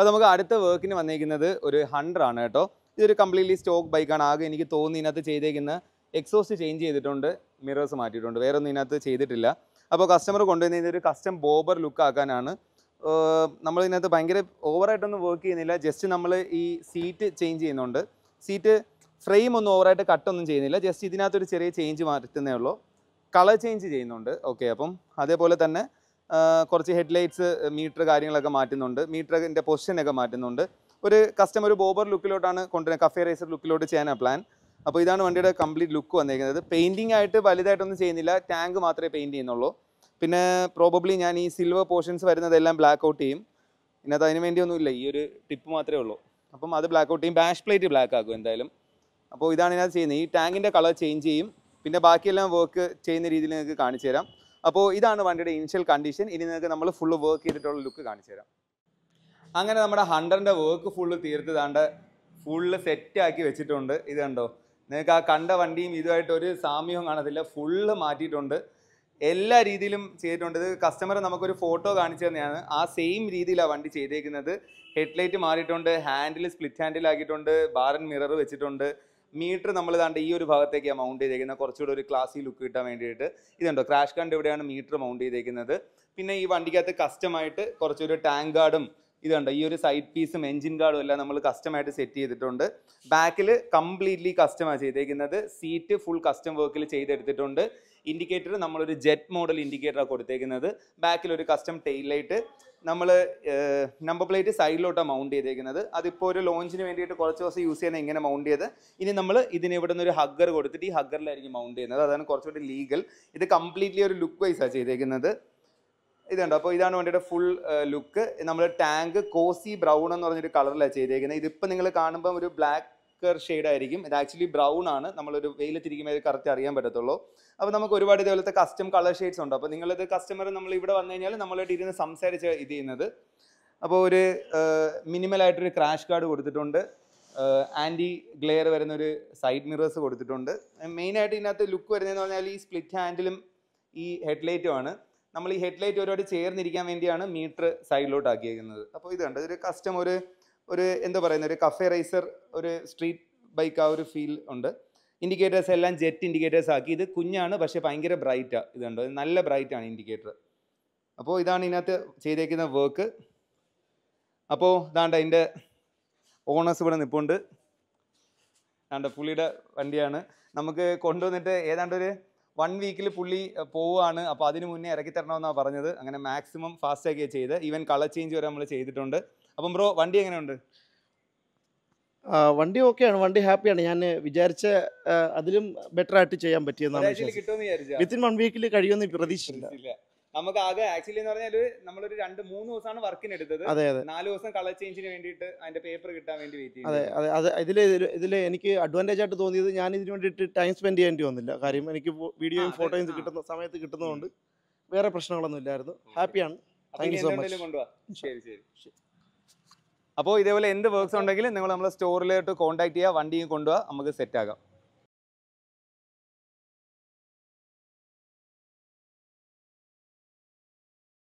അത് നമുക്ക് അടുത്ത വർക്കിന് വന്നിരിക്കുന്നത് ഒരു ആണ് കേട്ടോ ഇതൊരു കംപ്ലീറ്റ്ലി സ്റ്റോക്ക് ബൈക്കാണ് ആകെ എനിക്ക് തോന്നുന്നു ഇതിനകത്ത് ചെയ്തേക്കുന്ന എക്സോസ്റ്റ് ചേഞ്ച് ചെയ്തിട്ടുണ്ട് മിറേഴ്സ് മാറ്റിയിട്ടുണ്ട് വേറെ ഒന്നും ഇതിനകത്ത് ചെയ്തിട്ടില്ല അപ്പോൾ കസ്റ്റമർ കൊണ്ടുവന്ന് ഇതൊരു കസ്റ്റം ബോബർ ലുക്ക് ആക്കാനാണ് നമ്മൾ ഇതിനകത്ത് ഭയങ്കര ഓവറായിട്ടൊന്നും വർക്ക് ചെയ്യുന്നില്ല ജസ്റ്റ് നമ്മൾ ഈ സീറ്റ് ചേഞ്ച് ചെയ്യുന്നുണ്ട് സീറ്റ് ഫ്രെയിം ഒന്നും ഓവറായിട്ട് കട്ടൊന്നും ചെയ്യുന്നില്ല ജസ്റ്റ് ഇതിനകത്തൊരു ചെറിയ ചേഞ്ച് മാറ്റുന്നേ ഉള്ളൂ കളർ ചേഞ്ച് ചെയ്യുന്നുണ്ട് ഓക്കെ അപ്പം അതേപോലെ തന്നെ കുറച്ച് ഹെഡ്ലൈറ്റ്സ് മീറ്റർ കാര്യങ്ങളൊക്കെ മാറ്റുന്നുണ്ട് മീറ്ററിൻ്റെ പൊസിഷനൊക്കെ മാറ്റുന്നുണ്ട് ഒരു കസ്റ്റമർ ബോബർ ലുക്കിലോട്ടാണ് കൊണ്ടുവരുന്നത് കഫേ റേസർ ലുക്കിലോട്ട് ചെയ്യാനാണ് പ്ലാൻ അപ്പോൾ ഇതാണ് വണ്ടിയുടെ കംപ്ലീറ്റ് ലുക്ക് വന്നിരിക്കുന്നത് പെയിൻറ്റിംഗ് ആയിട്ട് വലുതായിട്ടൊന്നും ചെയ്യുന്നില്ല ടാങ്ക് മാത്രമേ പെയിൻറ് ചെയ്യുന്നുള്ളൂ പിന്നെ പ്രോബബ്ലി ഞാൻ ഈ സിൽവർ പോർഷൻസ് വരുന്നതെല്ലാം ബ്ലാക്ക് ഔട്ട് ചെയ്യും അത് അതിന് വേണ്ടിയൊന്നുമില്ല ഈ ഒരു ടിപ്പ് മാത്രമേ ഉള്ളൂ അപ്പം അത് ബ്ലാക്ക് ഔട്ട് ചെയ്യും ബാഷ് പ്ലേറ്റ് ബ്ലാക്ക് ആക്കും എന്തായാലും അപ്പോൾ ഇതാണ് ഇതിനകത്ത് ചെയ്യുന്നത് ഈ ടാങ്കിൻ്റെ കളർ ചേഞ്ച് ചെയ്യും പിന്നെ ബാക്കിയെല്ലാം വർക്ക് ചെയ്യുന്ന രീതിയിൽ നിങ്ങൾക്ക് കാണിച്ചു തരാം അപ്പോൾ ഇതാണ് വണ്ടിയുടെ ഇനിഷ്യൽ കണ്ടീഷൻ ഇനി നിങ്ങൾക്ക് നമ്മൾ ഫുള്ള് വർക്ക് ചെയ്തിട്ടുള്ള ലുക്ക് കാണിച്ചു തരാം അങ്ങനെ നമ്മുടെ ഹണ്ടറിൻ്റെ വർക്ക് ഫുള്ള് തീർത്തതാണ്ട് ഫുള്ള് സെറ്റാക്കി വെച്ചിട്ടുണ്ട് ഇത് കണ്ടോ നിങ്ങൾക്ക് ആ കണ്ട വണ്ടിയും ഇതുമായിട്ടൊരു ഒരു സാമ്യവും കാണത്തില്ല ഫുള്ള് മാറ്റിയിട്ടുണ്ട് എല്ലാ രീതിയിലും ചെയ്തിട്ടുണ്ട് ഇത് കസ്റ്റമർ നമുക്കൊരു ഫോട്ടോ കാണിച്ചു തന്നെയാണ് ആ സെയിം രീതിയിലാണ് വണ്ടി ചെയ്തേക്കുന്നത് ഹെഡ്ലൈറ്റ് മാറിയിട്ടുണ്ട് ഹാൻഡിൽ സ്പ്ലിറ്റ് ഹാൻഡിൽ ആക്കിയിട്ടുണ്ട് ബാർ മിറർ വെച്ചിട്ടുണ്ട് മീറ്റർ നമ്മൾ ദാണ്ട് ഈ ഒരു ഭാഗത്തേക്കാണ് മൗണ്ട് ചെയ്തേക്കുന്നത് കുറച്ചുകൂടെ ഒരു ക്ലാസ്സി ലുക്ക് കിട്ടാൻ വേണ്ടിയിട്ട് ഇതുണ്ടോ ക്രാഷ് കണ്ട് ഇവിടെയാണ് മീറ്റർ മൗണ്ട് ചെയ്തേക്കുന്നത് പിന്നെ ഈ വണ്ടിക്കകത്ത് കസ്റ്റമായിട്ട് കുറച്ചൊരു ടാങ്ക് ഗാർഡും ഇതുണ്ട് ഈ ഒരു സൈഡ് പീസും എഞ്ചിൻ ഗാർഡും എല്ലാം നമ്മൾ കസ്റ്റമായിട്ട് സെറ്റ് ചെയ്തിട്ടുണ്ട് ബാക്കിൽ കംപ്ലീറ്റ്ലി കസ്റ്റമാണ് ചെയ്തേക്കുന്നത് സീറ്റ് ഫുൾ കസ്റ്റം വർക്കിൽ ചെയ്തെടുത്തിട്ടുണ്ട് ഇൻഡിക്കേറ്റർ നമ്മളൊരു ജെറ്റ് മോഡൽ ഇൻഡിക്കേറ്ററാണ് കൊടുത്തേക്കുന്നത് ബാക്കിൽ ഒരു കസ്റ്റം ടെയിൽ ലൈറ്റ് നമ്മൾ നമ്പർ പ്ലേറ്റ് സൈഡിലോട്ടാണ് മൗണ്ട് ചെയ്തേക്കുന്നത് അതിപ്പോൾ ഒരു ലോഞ്ചിന് വേണ്ടിയിട്ട് കുറച്ച് ദിവസം യൂസ് ചെയ്യണം ഇങ്ങനെ മൗണ്ട് ചെയ്ത് ഇനി നമ്മൾ ഇതിന് ഇവിടെ നിന്ന് ഒരു ഹഗ്ഗർ കൊടുത്തിട്ട് ഈ ഹഗ്ഗറിലായിരിക്കും മൗണ്ട് ചെയ്യുന്നത് അതാണ് കുറച്ചുകൂടി ലീഗൽ ഇത് കംപ്ലീറ്റ്ലി ഒരു ലുക്ക് വൈസാണ് ചെയ്തേക്കുന്നത് ഇതുണ്ട് അപ്പോൾ ഇതാണ് വേണ്ടിയുടെ ഫുൾ ലുക്ക് നമ്മൾ ടാങ്ക് കോസി ബ്രൗൺ എന്ന് പറഞ്ഞൊരു കളറിലാണ് ചെയ്തേക്കുന്നത് ഇതിപ്പോൾ നിങ്ങൾ കാണുമ്പോൾ ഒരു ബ്ലാക്ക് ഷെയ്ഡ് ആയിരിക്കും ഇത് ആക്ച്വലി ബ്രൗൺ ആണ് നമ്മളൊരു വെയിലത്തിരിക്കുമ്പോൾ ഇത് കറക്റ്റ് അറിയാൻ പറ്റത്തുള്ളൂ അപ്പോൾ നമുക്ക് ഒരുപാട് ഇതേപോലത്തെ കസ്റ്റം കളർ ഷെയ്ഡ്സ് ഉണ്ട് അപ്പോൾ നിങ്ങളിത് കസ്റ്റമർ നമ്മൾ ഇവിടെ വന്നു കഴിഞ്ഞാൽ നമ്മളായിട്ട് ഇരുന്ന് സംസാരിച്ച് ഇത് ചെയ്യുന്നത് അപ്പോൾ ഒരു മിനിമലായിട്ടൊരു ക്രാഷ് കാർഡ് കൊടുത്തിട്ടുണ്ട് ആൻറ്റി ഗ്ലെയർ വരുന്ന ഒരു സൈഡ് മിറേഴ്സ് കൊടുത്തിട്ടുണ്ട് മെയിനായിട്ട് ഇതിനകത്ത് ലുക്ക് വരുന്നതെന്ന് പറഞ്ഞാൽ ഈ സ്പ്ലിറ്റ് ഹാൻഡിലും ഈ ഹെഡ്ലൈറ്റുമാണ് ആണ് നമ്മൾ ഈ ഹെഡ് ലൈറ്റ് ഒരുപാട് ചേർന്നിരിക്കാൻ വേണ്ടിയാണ് മീറ്റർ സൈഡിലോട്ട് ആക്കിയിരിക്കുന്നത് അപ്പോൾ ഇത് കണ്ടത് ഒരു കസ്റ്റം ഒരു ഒരു എന്താ പറയുന്നത് ഒരു കഫേ റൈസർ ഒരു സ്ട്രീറ്റ് ബൈക്ക് ആ ഒരു ഫീൽ ഉണ്ട് ഇൻഡിക്കേറ്റേഴ്സ് എല്ലാം ജെറ്റ് ഇൻഡിക്കേറ്റേഴ്സ് ആക്കി ഇത് കുഞ്ഞാണ് പക്ഷേ ഭയങ്കര ബ്രൈറ്റാണ് ഇത് കണ്ടോ നല്ല ബ്രൈറ്റാണ് ഇൻഡിക്കേറ്റർ അപ്പോൾ ഇതാണ് ഇതിനകത്ത് ചെയ്തേക്കുന്ന വർക്ക് അപ്പോൾ ഇതാണ്ട് അതിൻ്റെ ഓണേഴ്സ് ഇവിടെ നിൽപ്പുണ്ട് ആണ്ട് പുള്ളിയുടെ വണ്ടിയാണ് നമുക്ക് കൊണ്ടുവന്നിട്ട് ഏതാണ്ട് ഒരു വൺ വീക്കിൽ പുള്ളി പോവുകയാണ് അപ്പോൾ അതിന് മുന്നേ ഇറക്കി തരണമെന്നാണ് പറഞ്ഞത് അങ്ങനെ മാക്സിമം ഫാസ്റ്റാക്കി ചെയ്ത് ഈവൻ കളർ ചേഞ്ച് വരെ നമ്മൾ ചെയ്തിട്ടുണ്ട് അപ്പം ബ്രോ വണ്ടി എങ്ങനെയുണ്ട് വണ്ടി ഓക്കെയാണ് വണ്ടി ഹാപ്പിയാണ് ഞാൻ വിചാരിച്ച അതിലും ബെറ്റർ ആയിട്ട് ചെയ്യാൻ പറ്റിയെന്നാണ് വിത്തിൻ വൺ വീക്കിൽ കഴിയുമെന്ന് പ്രതീക്ഷിച്ചില്ല നമുക്ക് ആകെ ആക്ച്വലി എന്ന് പറഞ്ഞാൽ ഒരു നമ്മളൊരു രണ്ട് മൂന്ന് ദിവസമാണ് വർക്കിന് എടുത്തത് അതെ അതെ നാല് ദിവസം കളർ ചേഞ്ചിന് വേണ്ടിയിട്ട് അതിന്റെ പേപ്പർ കിട്ടാൻ വേണ്ടി വെയിറ്റ് ചെയ്തു അതെ അതെ അത് ഇതിൽ ഇതിൽ എനിക്ക് അഡ്വാൻറ്റേജ് ആയിട്ട് തോന്നിയത് ഞാൻ ഇതിന് വേണ്ടിയിട്ട് ടൈം സ്പെൻഡ് ചെയ്യേണ്ടി വന്നില്ല കാര്യം എനിക്ക് വീഡിയോയും ഫോട്ടോയും കിട്ടുന്ന സമയത്ത് കിട്ടുന്നതുകൊണ്ട് വേറെ പ്രശ്നങ്ങളൊന്നും ഇല്ലായിരുന്നു ഹാപ്പിയാണ് താങ്ക് യു സോ മച്ച് ശരി ശരി അപ്പോൾ ഇതേപോലെ എന്ത് വർക്ക്സ് ഉണ്ടെങ്കിലും നിങ്ങൾ നമ്മളെ സ്റ്റോറിലോട്ട് കോൺടാക്ട് ചെയ്യുക വണ്ടിയും കൊണ്ടുപോകാം നമുക്ക് സെറ്റ് ആകാം